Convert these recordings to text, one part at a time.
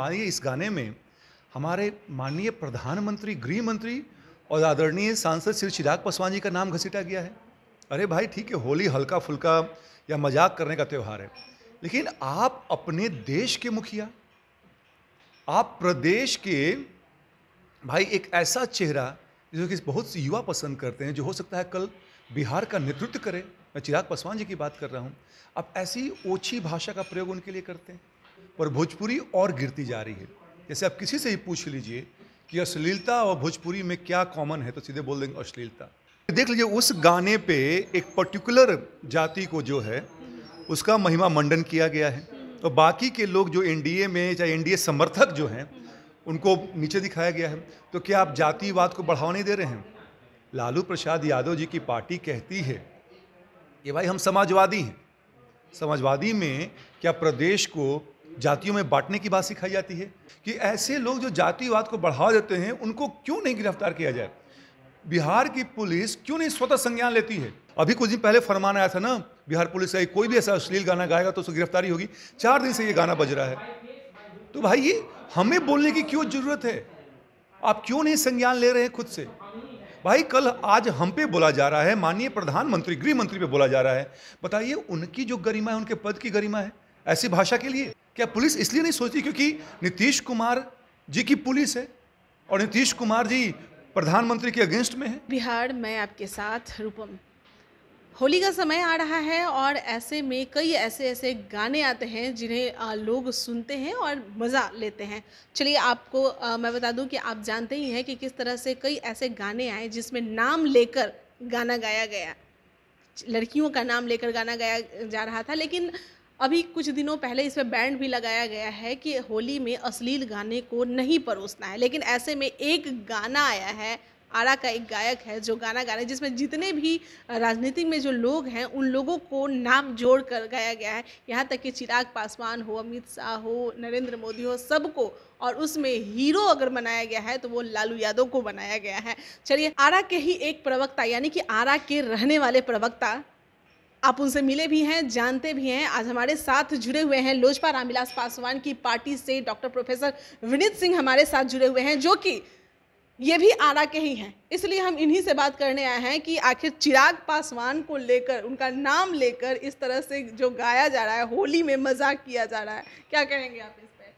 पाए इस गाने में हमारे माननीय प्रधानमंत्री गृह मंत्री और आदरणीय सांसद श्री चिराग पासवान जी का नाम घसीटा गया है अरे भाई ठीक है होली हल्का फुल्का या मजाक करने का त्यौहार है लेकिन आप अपने देश के मुखिया आप प्रदेश के भाई एक ऐसा चेहरा जो कि बहुत से युवा पसंद करते हैं जो हो सकता है कल बिहार का नेतृत्व करे मैं चिराग पासवान जी की बात कर रहा हूँ आप ऐसी ओछी भाषा का प्रयोग उनके लिए करते हैं पर भोजपुरी और गिरती जा रही है जैसे आप किसी से ही पूछ लीजिए कि अश्लीलता और भोजपुरी में क्या कॉमन है तो सीधे बोल देंगे अश्लीलता देख लीजिए उस गाने पे एक पर्टिकुलर जाति को जो है उसका महिमा मंडन किया गया है तो बाकी के लोग जो एनडीए में चाहे एनडीए समर्थक जो हैं उनको नीचे दिखाया गया है तो क्या आप जातिवाद को बढ़ावा नहीं दे रहे हैं लालू प्रसाद यादव जी की पार्टी कहती है कि भाई हम समाजवादी हैं समाजवादी में क्या प्रदेश को जातियों में बांटने की बात सिखाई जाती है कि ऐसे लोग जो जातिवाद को बढ़ावा देते हैं उनको क्यों नहीं गिरफ्तार किया जाए बिहार की पुलिस क्यों नहीं स्वतः संज्ञान लेती है अभी कुछ दिन पहले फरमान आया था ना बिहार पुलिस का कोई भी ऐसा अश्लील गाना गाएगा तो उसको गिरफ्तारी होगी चार दिन से ये गाना बज रहा है तो भाई ये हमें बोलने की क्यों जरूरत है आप क्यों नहीं संज्ञान ले रहे हैं खुद से भाई कल आज हम पे बोला जा रहा है माननीय प्रधानमंत्री गृह मंत्री पे बोला जा रहा है बताइए उनकी जो गरिमा है उनके पद की गरिमा है ऐसी भाषा के लिए क्या पुलिस इसलिए नहीं सोचती क्योंकि नीतीश कुमार जी की पुलिस है और नीतीश कुमार जी प्रधानमंत्री के अगेंस्ट में है बिहार में आपके साथ रूपम होली का समय आ रहा है और ऐसे में कई ऐसे ऐसे गाने आते हैं जिन्हें लोग सुनते हैं और मज़ा लेते हैं चलिए आपको आ, मैं बता दूं कि आप जानते ही हैं कि किस तरह से कई ऐसे गाने आए जिसमें नाम लेकर गाना गाया गया लड़कियों का नाम लेकर गाना गाया जा रहा था लेकिन अभी कुछ दिनों पहले इस पर बैंड भी लगाया गया है कि होली में अश्लील गाने को नहीं परोसना है लेकिन ऐसे में एक गाना आया है आरा का एक गायक है जो गाना गा रहे हैं जिसमें जितने भी राजनीति में जो लोग हैं उन लोगों को नाम जोड़ कर गाया गया है यहाँ तक कि चिराग पासवान हो अमित शाह हो नरेंद्र मोदी हो सबको और उसमें हीरो अगर बनाया गया है तो वो लालू यादव को बनाया गया है चलिए आरा के ही एक प्रवक्ता यानी कि आरा के रहने वाले प्रवक्ता आप उनसे मिले भी हैं जानते भी हैं आज हमारे साथ जुड़े हुए हैं लोजपा रामविलास पासवान की पार्टी से डॉक्टर प्रोफेसर विनीत सिंह हमारे साथ जुड़े हुए हैं जो कि ये भी आरा के ही हैं इसलिए हम इन्हीं से बात करने आए हैं कि आखिर चिराग पासवान को लेकर उनका नाम लेकर इस तरह से जो गाया जा रहा है होली में मजाक किया जा रहा है क्या कहेंगे आप इस पर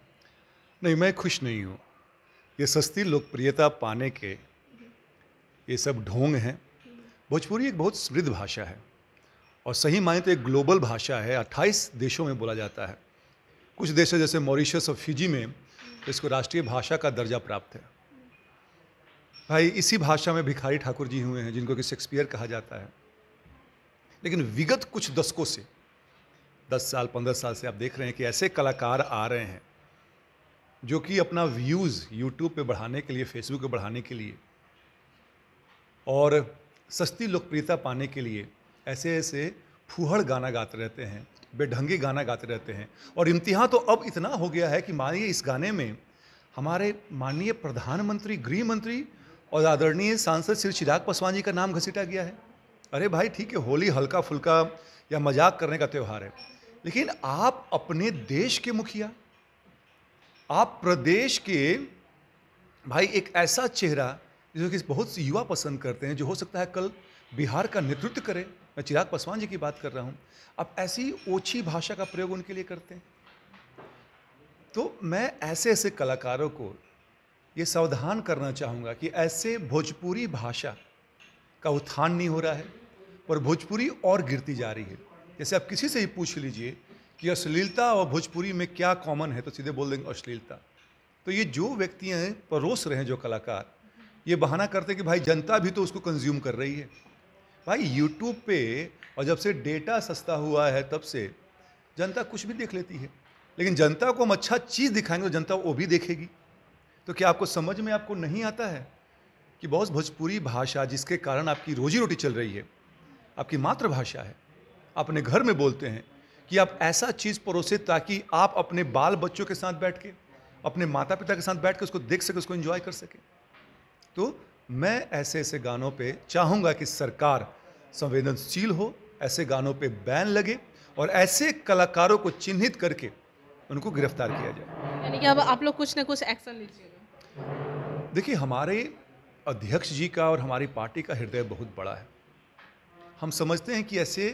नहीं मैं खुश नहीं हूँ ये सस्ती लोकप्रियता पाने के ये सब ढोंग हैं भोजपुरी एक बहुत समृद्ध भाषा है और सही माने तो एक ग्लोबल भाषा है 28 देशों में बोला जाता है कुछ देशों जैसे मॉरिशस और फिजी में तो इसको राष्ट्रीय भाषा का दर्जा प्राप्त है भाई इसी भाषा में भिखारी ठाकुर जी हुए हैं जिनको कि शेक्सपियर कहा जाता है लेकिन विगत कुछ दशकों से दस साल पंद्रह साल से आप देख रहे हैं कि ऐसे कलाकार आ रहे हैं जो कि अपना व्यूज़ यूट्यूब पे बढ़ाने के लिए फेसबुक पे बढ़ाने के लिए और सस्ती लोकप्रियता पाने के लिए ऐसे ऐसे फूहड़ गाना गाते रहते हैं बेढंगी गाना गाते रहते हैं और इम्तिहान तो अब इतना हो गया है कि मानिए इस गाने में हमारे माननीय प्रधानमंत्री गृह मंत्री और आदरणीय सांसद श्री चिराग पासवान जी का नाम घसीटा गया है अरे भाई ठीक है होली हल्का फुल्का या मजाक करने का त्यौहार है लेकिन आप अपने देश के मुखिया आप प्रदेश के भाई एक ऐसा चेहरा जो कि बहुत से युवा पसंद करते हैं जो हो सकता है कल बिहार का नेतृत्व करें मैं चिराग पासवान जी की बात कर रहा हूँ आप ऐसी ओछी भाषा का प्रयोग उनके लिए करते हैं तो मैं ऐसे ऐसे कलाकारों को ये सावधान करना चाहूँगा कि ऐसे भोजपुरी भाषा का उत्थान नहीं हो रहा है पर भोजपुरी और गिरती जा रही है जैसे आप किसी से ही पूछ लीजिए कि अश्लीलता और भोजपुरी में क्या कॉमन है तो सीधे बोल देंगे अश्लीलता तो ये जो व्यक्तियाँ हैं परोस रहे हैं जो कलाकार ये बहाना करते कि भाई जनता भी तो उसको कंज्यूम कर रही है भाई यूट्यूब पे और जब से डेटा सस्ता हुआ है तब से जनता कुछ भी देख लेती है लेकिन जनता को हम अच्छा चीज़ दिखाएंगे तो जनता वो भी देखेगी तो क्या आपको समझ में आपको नहीं आता है कि बहुत भोजपुरी भाषा जिसके कारण आपकी रोजी रोटी चल रही है आपकी मातृभाषा है अपने घर में बोलते हैं कि आप ऐसा चीज़ परोसे ताकि आप अपने बाल बच्चों के साथ बैठ के अपने माता पिता के साथ बैठ के उसको देख सके उसको इन्जॉय कर सके तो मैं ऐसे ऐसे गानों पे चाहूँगा कि सरकार संवेदनशील हो ऐसे गानों पे बैन लगे और ऐसे कलाकारों को चिन्हित करके उनको गिरफ्तार किया जाए यानी कि अब आप लोग कुछ ना कुछ एक्शन लीजिएगा देखिए हमारे अध्यक्ष जी का और हमारी पार्टी का हृदय बहुत बड़ा है हम समझते हैं कि ऐसे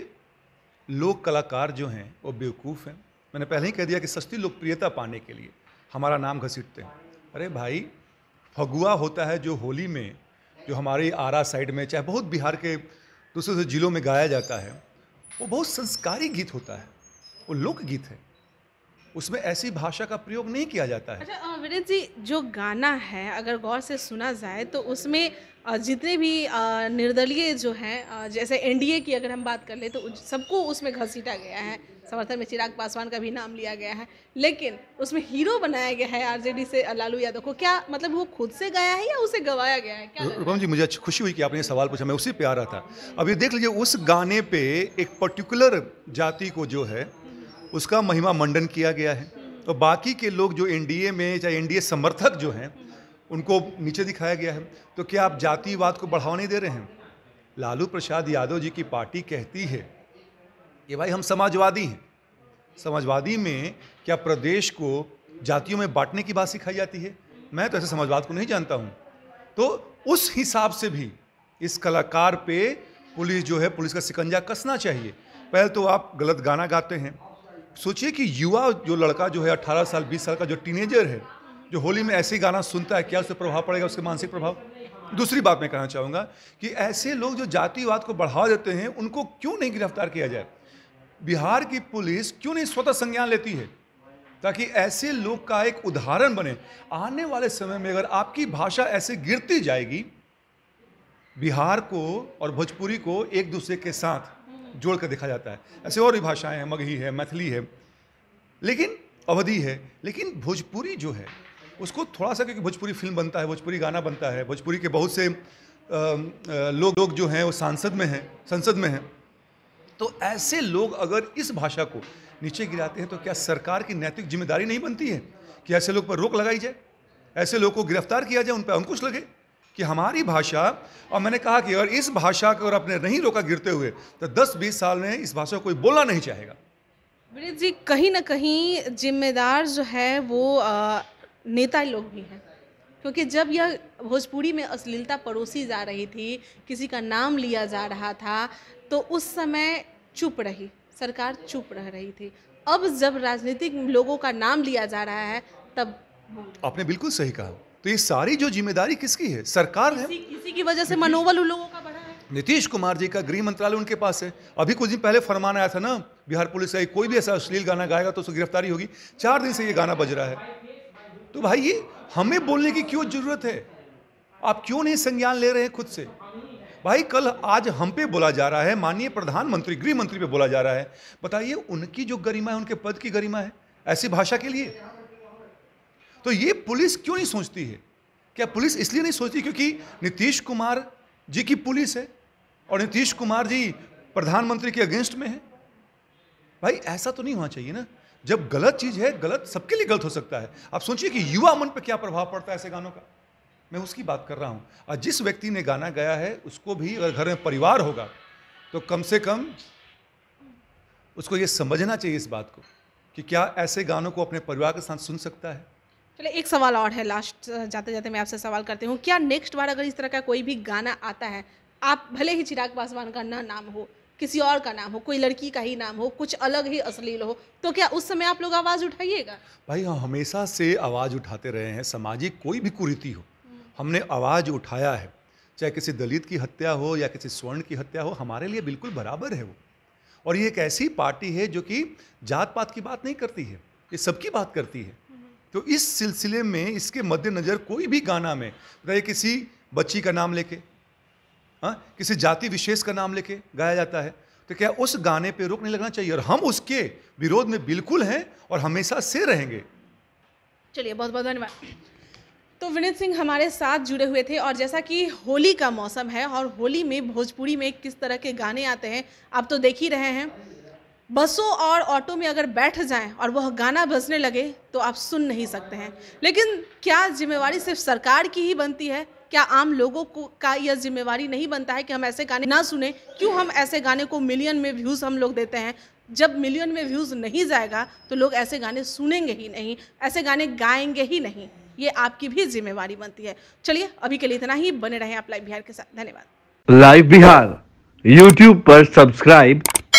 लोक कलाकार जो हैं वो बेवकूफ़ हैं मैंने पहले ही कह दिया कि सस्ती लोकप्रियता पाने के लिए हमारा नाम घसीटते हैं अरे भाई फगुआ होता है जो होली में जो हमारे आरा साइड में चाहे बहुत बिहार के दूसरे दूसरे जिलों में गाया जाता है वो बहुत संस्कारी गीत होता है वो लोकगीत है उसमें ऐसी भाषा का प्रयोग नहीं किया जाता है अच्छा विनीत जी जो गाना है अगर गौर से सुना जाए तो उसमें जितने भी निर्दलीय जो हैं जैसे एनडीए की अगर हम बात कर ले तो सबको उसमें घसीटा गया है समर्थन में चिराग पासवान का भी नाम लिया गया है लेकिन उसमें हीरो बनाया गया है आरजेडी से लालू यादव को क्या मतलब वो खुद से गाया है या उसे गवाया गया है क्या रुपम जी मुझे खुशी हुई कि आपने ये सवाल पूछा मैं उसी पे आ रहा था अब ये देख लीजिए उस गाने पे एक पर्टिकुलर जाति को जो है उसका महिमा मंडन किया गया है और तो बाकी के लोग जो एनडीए में चाहे एनडीए समर्थक जो हैं उनको नीचे दिखाया गया है तो क्या आप जातिवाद को बढ़ावा नहीं दे रहे हैं लालू प्रसाद यादव जी की पार्टी कहती है कि भाई हम समाजवादी हैं समाजवादी में क्या प्रदेश को जातियों में बांटने की बात सिखाई जाती है मैं तो ऐसे समाजवाद को नहीं जानता हूँ तो उस हिसाब से भी इस कलाकार पे पुलिस जो है पुलिस का सिकंजा कसना चाहिए पहले तो आप गलत गाना गाते हैं सोचिए कि युवा जो लड़का जो है 18 साल 20 साल का जो टीनेजर है जो होली में ऐसे गाना सुनता है क्या उस पर प्रभाव पड़ेगा उसके मानसिक प्रभाव दूसरी बात मैं कहना चाहूँगा कि ऐसे लोग जो जातिवाद को बढ़ावा देते हैं उनको क्यों नहीं गिरफ्तार किया जाए बिहार की पुलिस क्यों नहीं स्वतः संज्ञान लेती है ताकि ऐसे लोग का एक उदाहरण बने आने वाले समय में अगर आपकी भाषा ऐसे गिरती जाएगी बिहार को और भोजपुरी को एक दूसरे के साथ जोड़ कर देखा जाता है ऐसे और भी भाषाएं हैं मगही है मैथिली है लेकिन अवधि है लेकिन भोजपुरी जो है उसको थोड़ा सा क्योंकि भोजपुरी फिल्म बनता है भोजपुरी गाना बनता है भोजपुरी के बहुत से लोग लोग जो हैं वो सांसद में हैं संसद में हैं तो ऐसे लोग अगर इस भाषा को नीचे गिराते हैं तो क्या सरकार की नैतिक जिम्मेदारी नहीं बनती है कि ऐसे लोग पर रोक लगाई जाए ऐसे लोग को गिरफ्तार किया जाए उन पर अंकुश लगे कि हमारी भाषा और मैंने कहा कि अगर इस भाषा को अगर अपने नहीं रोका गिरते हुए तो 10-20 साल में इस भाषा को कोई बोलना नहीं चाहेगा विनीत जी कहीं ना कहीं जिम्मेदार जो है वो नेता लोग भी हैं क्योंकि जब यह भोजपुरी में अश्लीलता परोसी जा रही थी किसी का नाम लिया जा रहा था तो उस समय चुप रही सरकार चुप रह रही थी अब जब राजनीतिक लोगों का नाम लिया जा रहा है तब आपने बिल्कुल सही कहा तो ये सारी जो जिम्मेदारी किसकी है सरकार है इसी की वजह से मनोबल उन लोगों का बढ़ा है नीतीश कुमार जी का गृह मंत्रालय उनके पास है अभी कुछ दिन पहले फरमान आया था ना बिहार पुलिस आई कोई भी ऐसा अश्लील गाना गाएगा तो उसको गिरफ्तारी होगी चार दिन से ये गाना बज रहा है तो भाई ये हमें बोलने की क्यों जरूरत है आप क्यों नहीं संज्ञान ले रहे हैं खुद से भाई कल आज हम पे बोला जा रहा है माननीय प्रधानमंत्री गृह मंत्री पे बोला जा रहा है बताइए उनकी जो गरिमा है उनके पद की गरिमा है ऐसी भाषा के लिए तो ये पुलिस क्यों नहीं सोचती है क्या पुलिस इसलिए नहीं सोचती क्योंकि नीतीश कुमार जी की पुलिस है और नीतीश कुमार जी प्रधानमंत्री के अगेंस्ट में है भाई ऐसा तो नहीं होना चाहिए ना जब गलत चीज़ है गलत सबके लिए गलत हो सकता है आप सोचिए कि युवा मन पर क्या प्रभाव पड़ता है ऐसे गानों का मैं उसकी बात कर रहा हूँ और जिस व्यक्ति ने गाना गाया है उसको भी अगर घर में परिवार होगा तो कम से कम उसको ये समझना चाहिए इस बात को कि क्या ऐसे गानों को अपने परिवार के साथ सुन सकता है चलिए एक सवाल और है लास्ट जाते जाते मैं आपसे सवाल करती हूँ क्या नेक्स्ट बार अगर इस तरह का कोई भी गाना आता है आप भले ही चिराग पासवान का ना नाम हो किसी और का नाम हो कोई लड़की का ही नाम हो कुछ अलग ही अश्लील हो तो क्या उस समय आप लोग आवाज़ उठाइएगा भाई हम हमेशा से आवाज़ उठाते रहे हैं सामाजिक कोई भी कुरीति हो हमने आवाज़ उठाया है चाहे किसी दलित की हत्या हो या किसी स्वर्ण की हत्या हो हमारे लिए बिल्कुल बराबर है वो और ये एक ऐसी पार्टी है जो कि जात पात की बात नहीं करती है ये सबकी बात करती है तो इस सिलसिले में इसके मद्देनज़र कोई भी गाना में बताइए किसी बच्ची का नाम लेके हाँ किसी जाति विशेष का नाम लेके गाया जाता है तो क्या उस गाने पे रोक नहीं लगना चाहिए और हम उसके विरोध में बिल्कुल हैं और हमेशा से रहेंगे चलिए बहुत बहुत धन्यवाद तो विनीत सिंह हमारे साथ जुड़े हुए थे और जैसा कि होली का मौसम है और होली में भोजपुरी में किस तरह के गाने आते हैं आप तो देख ही रहे हैं बसों और ऑटो में अगर बैठ जाएं और वह गाना बजने लगे तो आप सुन नहीं सकते हैं लेकिन क्या जिम्मेवारी सिर्फ सरकार की ही बनती है क्या आम लोगों को का यह जिम्मेवारी नहीं बनता है कि हम ऐसे गाने ना सुने क्यों हम ऐसे गाने को मिलियन में व्यूज़ हम लोग देते हैं जब मिलियन में व्यूज़ नहीं जाएगा तो लोग ऐसे गाने सुनेंगे ही नहीं ऐसे गाने गाएंगे ही नहीं ये आपकी भी जिम्मेवारी बनती है चलिए अभी के लिए इतना ही बने रहें आप लाइव बिहार के साथ धन्यवाद लाइव बिहार यूट्यूब पर सब्सक्राइब